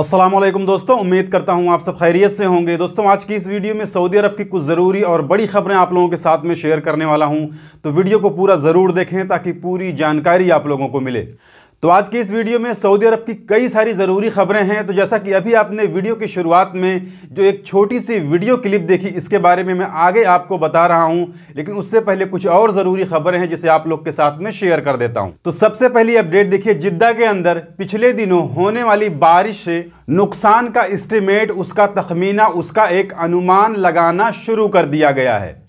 असलम दोस्तों उम्मीद करता हूँ आप सब खैरियत से होंगे दोस्तों आज की इस वीडियो में सऊदी अरब की कुछ ज़रूरी और बड़ी ख़बरें आप लोगों के साथ में शेयर करने वाला हूँ तो वीडियो को पूरा ज़रूर देखें ताकि पूरी जानकारी आप लोगों को मिले तो आज की इस वीडियो में सऊदी अरब की कई सारी ज़रूरी खबरें हैं तो जैसा कि अभी आपने वीडियो की शुरुआत में जो एक छोटी सी वीडियो क्लिप देखी इसके बारे में मैं आगे आपको बता रहा हूं लेकिन उससे पहले कुछ और ज़रूरी खबरें हैं जिसे आप लोग के साथ में शेयर कर देता हूं तो सबसे पहली अपडेट देखिए जिद्दा के अंदर पिछले दिनों होने वाली बारिश से नुकसान का इस्टीमेट उसका तखमीना उसका एक अनुमान लगाना शुरू कर दिया गया है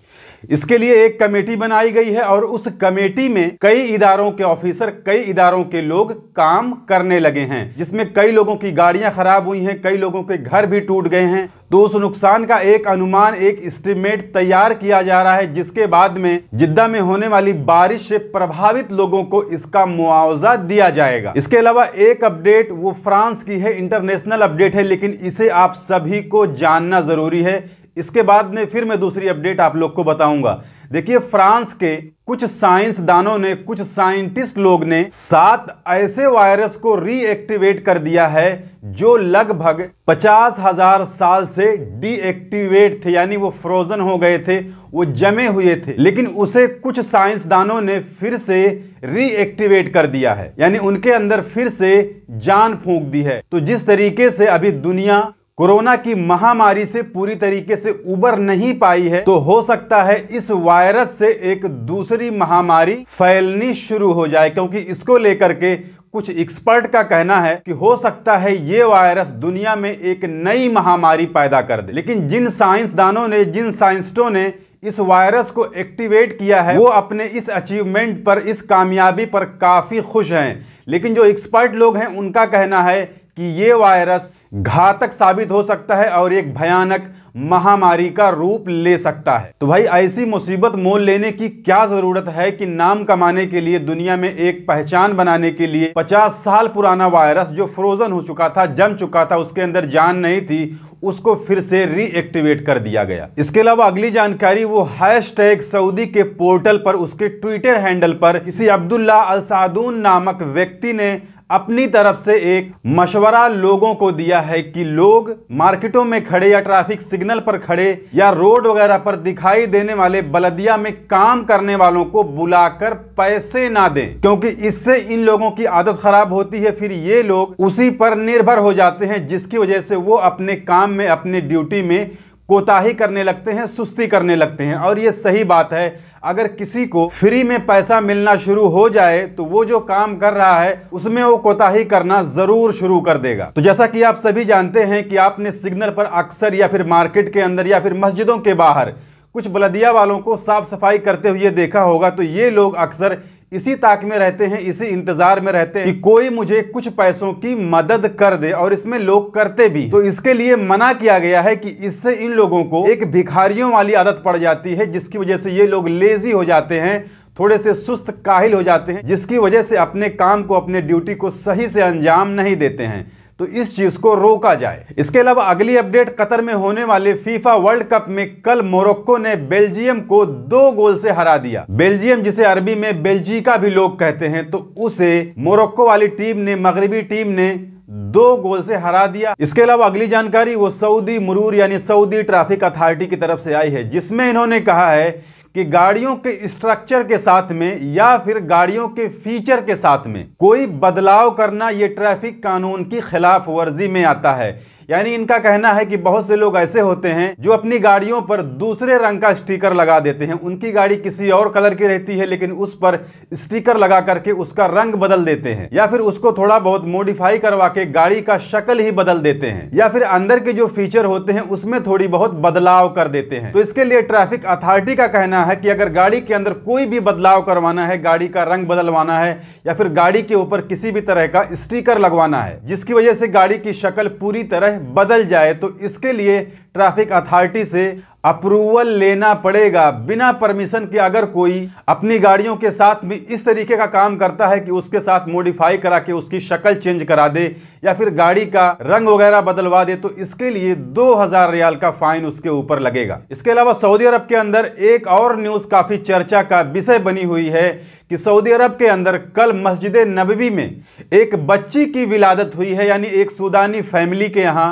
इसके लिए एक कमेटी बनाई गई है और उस कमेटी में कई इदारों के ऑफिसर कई इदारों के लोग काम करने लगे हैं जिसमें कई लोगों की गाड़ियां खराब हुई हैं कई लोगों के घर भी टूट गए हैं तो उस नुकसान का एक अनुमान एक एस्टिमेट तैयार किया जा रहा है जिसके बाद में जिद्दा में होने वाली बारिश से प्रभावित लोगों को इसका मुआवजा दिया जाएगा इसके अलावा एक अपडेट वो फ्रांस की है इंटरनेशनल अपडेट है लेकिन इसे आप सभी को जानना जरूरी है इसके बाद में फिर मैं दूसरी अपडेट आप लोग को बताऊंगा देखिए फ्रांस के कुछ साइंसदानों ने कुछ साइंटिस्ट लोग ने सात ऐसे वायरस को रीएक्टिवेट कर दिया है जो लगभग पचास हजार साल से डीएक्टिवेट थे यानी वो फ्रोजन हो गए थे वो जमे हुए थे लेकिन उसे कुछ साइंसदानों ने फिर से रीएक्टिवेट कर दिया है यानी उनके अंदर फिर से जान फूंक दी है तो जिस तरीके से अभी दुनिया कोरोना की महामारी से पूरी तरीके से उबर नहीं पाई है तो हो सकता है इस वायरस से एक दूसरी महामारी फैलनी शुरू हो जाए क्योंकि इसको लेकर के कुछ एक्सपर्ट का कहना है कि हो सकता है ये वायरस दुनिया में एक नई महामारी पैदा कर दे लेकिन जिन साइंसदानों ने जिन साइंसटों ने इस वायरस को एक्टिवेट किया है वो अपने इस अचीवमेंट पर इस कामयाबी पर काफ़ी खुश हैं लेकिन जो एक्सपर्ट लोग हैं उनका कहना है कि ये वायरस घातक साबित हो सकता है और एक भयानक महामारी का रूप ले सकता है तो भाई ऐसी मुसीबत मोल लेने की क्या जरूरत है कि नाम कमाने के लिए दुनिया में एक पहचान बनाने के लिए 50 साल पुराना वायरस जो फ्रोजन हो चुका था जम चुका था उसके अंदर जान नहीं थी उसको फिर से रीएक्टिवेट कर दिया गया इसके अलावा अगली जानकारी वो हैशटैग सऊदी के पोर्टल पर उसके ट्विटर हैंडल पर किसी अब्दुल्ला अलसादून नामक व्यक्ति ने अपनी तरफ से एक मशवरा लोगों को दिया है कि लोग मार्केटों में खड़े या ट्रैफिक सिग्नल पर खड़े या रोड वगैरह पर दिखाई देने वाले बलदिया में काम करने वालों को बुलाकर पैसे ना दें क्योंकि इससे इन लोगों की आदत खराब होती है फिर ये लोग उसी पर निर्भर हो जाते हैं जिसकी वजह से वो अपने काम में अपनी ड्यूटी में कोताही करने लगते हैं सुस्ती करने लगते हैं और ये सही बात है अगर किसी को फ्री में पैसा मिलना शुरू हो जाए तो वो जो काम कर रहा है उसमें वो कोताही करना ज़रूर शुरू कर देगा तो जैसा कि आप सभी जानते हैं कि आपने सिग्नल पर अक्सर या फिर मार्केट के अंदर या फिर मस्जिदों के बाहर कुछ बलदिया वालों को साफ सफाई करते हुए देखा होगा तो ये लोग अक्सर इसी ताक में रहते हैं इसी इंतजार में रहते हैं कि कोई मुझे कुछ पैसों की मदद कर दे और इसमें लोग करते भी तो इसके लिए मना किया गया है कि इससे इन लोगों को एक भिखारियों वाली आदत पड़ जाती है जिसकी वजह से ये लोग लेजी हो जाते हैं थोड़े से सुस्त काहिल हो जाते हैं जिसकी वजह से अपने काम को अपने ड्यूटी को सही से अंजाम नहीं देते हैं तो इस चीज़ को रोका जाए इसके अलावा अगली अपडेट कतर में होने वाले फीफा वर्ल्ड कप में कल मोरक्को ने बेल्जियम को दो गोल से हरा दिया बेल्जियम जिसे अरबी में बेल्जिका भी लोग कहते हैं तो उसे मोरक्को वाली टीम ने मगरबी टीम ने दो गोल से हरा दिया इसके अलावा अगली जानकारी वो सऊदी मुरूर यानी सऊदी ट्रैफिक अथॉरिटी की तरफ से आई है जिसमें इन्होंने कहा है कि गाड़ियों के स्ट्रक्चर के साथ में या फिर गाड़ियों के फीचर के साथ में कोई बदलाव करना ये ट्रैफिक कानून की खिलाफ वर्जी में आता है यानी इनका कहना है कि बहुत से लोग ऐसे होते हैं जो अपनी गाड़ियों पर दूसरे रंग का स्टिकर लगा देते हैं उनकी गाड़ी किसी और कलर की रहती है लेकिन उस पर स्टिकर लगा करके उसका रंग बदल देते हैं या फिर उसको थोड़ा बहुत मोडिफाई करवा के गाड़ी का शक्ल ही बदल देते हैं या फिर अंदर के जो फीचर होते हैं उसमें थोड़ी बहुत बदलाव कर देते हैं तो इसके लिए ट्रैफिक अथॉरिटी का कहना है कि अगर गाड़ी के अंदर कोई भी बदलाव करवाना है गाड़ी का रंग बदलवाना है या फिर गाड़ी के ऊपर किसी भी तरह का स्टिकर लगवाना है जिसकी वजह से गाड़ी की शक्ल पूरी तरह बदल जाए तो इसके लिए ट्रैफिक अथॉरिटी से अप्रूवल लेना पड़ेगा बिना परमिशन के अगर कोई अपनी गाड़ियों के साथ भी इस तरीके का काम करता है कि उसके साथ मॉडिफाई करा के उसकी शक्ल चेंज करा दे या फिर गाड़ी का रंग वगैरह बदलवा दे तो इसके लिए 2000 रियाल का फाइन उसके ऊपर लगेगा इसके अलावा सऊदी अरब के अंदर एक और न्यूज़ काफ़ी चर्चा का विषय बनी हुई है कि सऊदी अरब के अंदर कल मस्जिद नबवी में एक बच्ची की विलादत हुई है यानी एक सूदानी फैमिली के यहाँ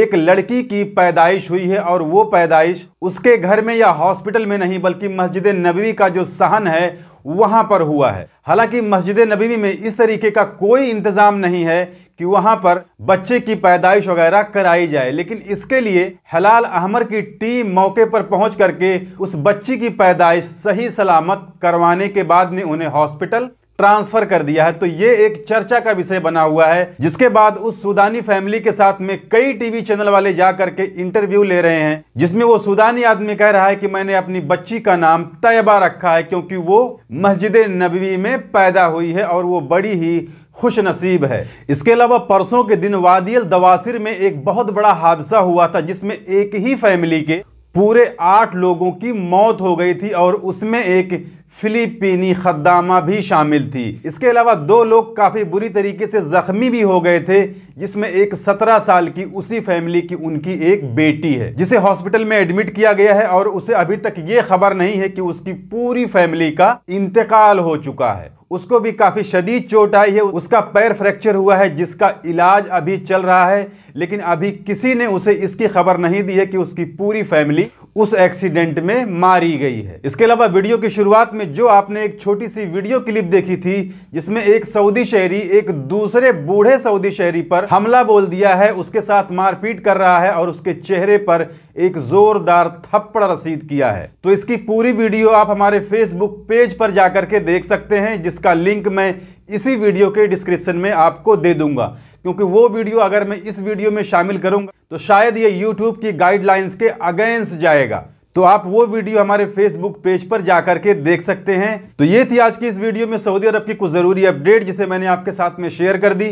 एक लड़की की पैदाइश हुई है और वो पैदाइश उसके घर में या हॉस्पिटल में नहीं बल्कि मस्जिद नबी का जो सहन है वहाँ पर हुआ है हालांकि मस्जिद नबी में इस तरीके का कोई इंतज़ाम नहीं है कि वहाँ पर बच्चे की पैदाइश वगैरह कराई जाए लेकिन इसके लिए हलाल अहमर की टीम मौके पर पहुँच करके उस बच्ची की पैदाइश सही सलामत करवाने के बाद में उन्हें हॉस्पिटल ट्रांसफर कर दिया है तो ये एक चर्चा का विषय बना हुआ है जिसके बाद उस सुदानी फैमिली के साथ में कई टीवी चैनल वाले जा करके इंटरव्यू ले रहे हैं जिसमें वो सुदानी आदमी कह रहा है कि मैंने अपनी बच्ची का नाम तयबा रखा है क्योंकि वो मस्जिद नबी में पैदा हुई है और वो बड़ी ही खुश नसीब है इसके अलावा परसों के दिन वादियल दवासिर में एक बहुत बड़ा हादसा हुआ था जिसमें एक ही फैमिली के पूरे आठ लोगों की मौत हो गई थी और उसमें एक फिलिपीनी खदामा भी शामिल थी इसके अलावा दो लोग काफ़ी बुरी तरीके से ज़ख्मी भी हो गए थे जिसमें एक 17 साल की उसी फैमिली की उनकी एक बेटी है जिसे हॉस्पिटल में एडमिट किया गया है और उसे अभी तक ये खबर नहीं है कि उसकी पूरी फैमिली का इंतकाल हो चुका है उसको भी काफ़ी शदीद चोट आई है उसका पैर फ्रैक्चर हुआ है जिसका इलाज अभी चल रहा है लेकिन अभी किसी ने उसे इसकी खबर नहीं दी है कि उसकी पूरी फैमिली उस एक्सीडेंट में मारी गई है इसके अलावा वीडियो की शुरुआत में जो आपने एक छोटी सी वीडियो क्लिप देखी थी जिसमें एक सऊदी शहरी एक दूसरे बूढ़े सऊदी शहरी पर हमला बोल दिया है उसके साथ मारपीट कर रहा है और उसके चेहरे पर एक जोरदार थप्पड़ रसीद किया है तो इसकी पूरी वीडियो आप हमारे फेसबुक पेज पर जाकर के देख सकते हैं जिसका लिंक मैं इसी वीडियो के डिस्क्रिप्शन में आपको दे दूंगा क्योंकि वो वीडियो अगर मैं इस वीडियो में शामिल करूंगा तो शायद ये यूट्यूब की गाइडलाइंस के अगेंस्ट जाएगा तो आप वो वीडियो हमारे फेसबुक पेज पर जाकर के देख सकते हैं तो ये थी आज की इस वीडियो में सऊदी अरब की कुछ ज़रूरी अपडेट जिसे मैंने आपके साथ में शेयर कर दी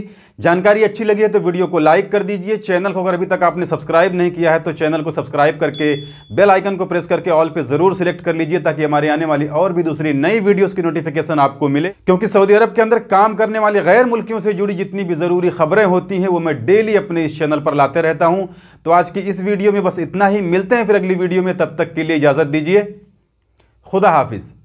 जानकारी अच्छी लगी है तो वीडियो को लाइक कर दीजिए चैनल को अगर अभी तक आपने सब्सक्राइब नहीं किया है तो चैनल को सब्सक्राइब करके बेल आइकन को प्रेस करके ऑल पे ज़रूर सिलेक्ट कर लीजिए ताकि हमारी आने वाली और भी दूसरी नई वीडियोज़ की नोटिफिकेशन आपको मिले क्योंकि सऊदी अरब के अंदर काम करने वाले गैर मुल्कियों से जुड़ी जितनी भी ज़रूरी खबरें होती हैं वो मैं डेली अपने इस चैनल पर लाते रहता हूँ तो आज की इस वीडियो में बस इतना ही मिलते हैं फिर अगली वीडियो में तब तक के लिए इजाज़त दीजिए खुदा हाफिज़